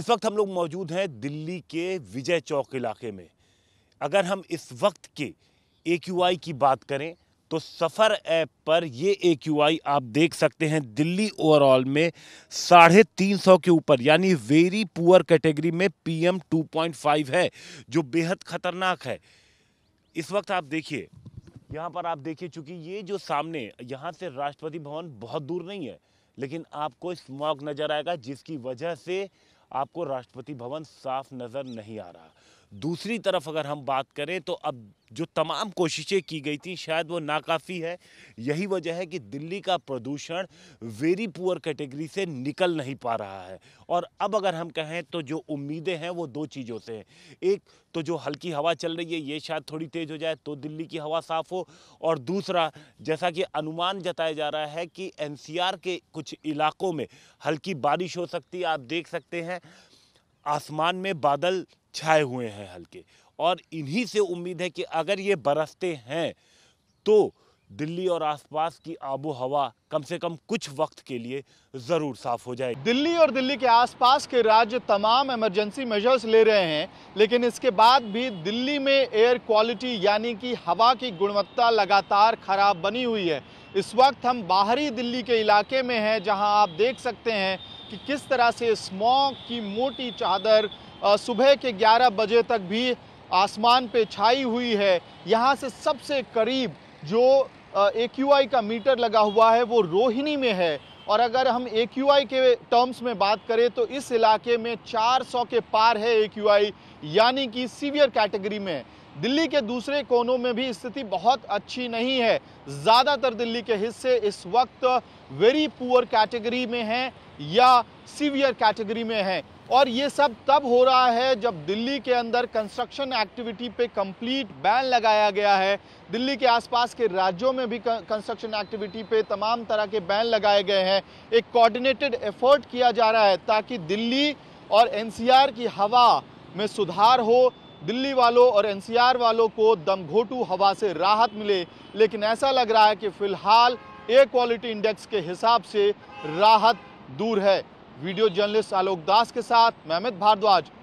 इस वक्त हम लोग मौजूद हैं दिल्ली के विजय चौक इलाके में अगर हम इस वक्त के ए की बात करें तो सफ़र ऐप पर ये ए आप देख सकते हैं दिल्ली ओवरऑल में साढ़े तीन सौ के ऊपर यानी वेरी पुअर कैटेगरी में पीएम 2.5 है जो बेहद ख़तरनाक है इस वक्त आप देखिए यहाँ पर आप देखिए चूँकि ये जो सामने यहाँ से राष्ट्रपति भवन बहुत दूर नहीं है लेकिन आपको स्मॉग नज़र आएगा जिसकी वजह से आपको राष्ट्रपति भवन साफ नज़र नहीं आ रहा दूसरी तरफ अगर हम बात करें तो अब जो तमाम कोशिशें की गई थी शायद वो नाकाफ़ी है यही वजह है कि दिल्ली का प्रदूषण वेरी पुअर कैटेगरी से निकल नहीं पा रहा है और अब अगर हम कहें तो जो उम्मीदें हैं वो दो चीज़ों से हैं एक तो जो हल्की हवा चल रही है ये शायद थोड़ी तेज़ हो जाए तो दिल्ली की हवा साफ़ हो और दूसरा जैसा कि अनुमान जताया जा रहा है कि एन के कुछ इलाकों में हल्की बारिश हो सकती है आप देख सकते हैं आसमान में बादल छाए हुए हैं हल्के और इन्हीं से उम्मीद है कि अगर ये बरसते हैं तो दिल्ली और आसपास की आबो हवा कम से कम कुछ वक्त के लिए ज़रूर साफ हो जाएगी दिल्ली और दिल्ली के आसपास के राज्य तमाम इमरजेंसी मेजर्स ले रहे हैं लेकिन इसके बाद भी दिल्ली में एयर क्वालिटी यानी कि हवा की गुणवत्ता लगातार खराब बनी हुई है इस वक्त हम बाहरी दिल्ली के इलाके में हैं जहां आप देख सकते हैं कि किस तरह से स्मॉग की मोटी चादर सुबह के 11 बजे तक भी आसमान पे छाई हुई है यहाँ से सबसे करीब जो ए का मीटर लगा हुआ है वो रोहिणी में है और अगर हम ए के टर्म्स में बात करें तो इस इलाके में 400 के पार है ए यानी कि सीवियर कैटेगरी में दिल्ली के दूसरे कोनों में भी स्थिति बहुत अच्छी नहीं है ज़्यादातर दिल्ली के हिस्से इस वक्त वेरी पुअर कैटेगरी में हैं या सीवियर कैटेगरी में हैं और ये सब तब हो रहा है जब दिल्ली के अंदर कंस्ट्रक्शन एक्टिविटी पे कंप्लीट बैन लगाया गया है दिल्ली के आसपास के राज्यों में भी कंस्ट्रक्शन एक्टिविटी पे तमाम तरह के बैन लगाए गए हैं एक कोऑर्डिनेटेड एफर्ट किया जा रहा है ताकि दिल्ली और एनसीआर की हवा में सुधार हो दिल्ली वालों और एनसीआर वालों को दमघोटू हवा से राहत मिले लेकिन ऐसा लग रहा है कि फिलहाल एयर क्वालिटी इंडेक्स के हिसाब से राहत दूर है वीडियो जर्नलिस्ट आलोक दास के साथ मैं अमित भारद्वाज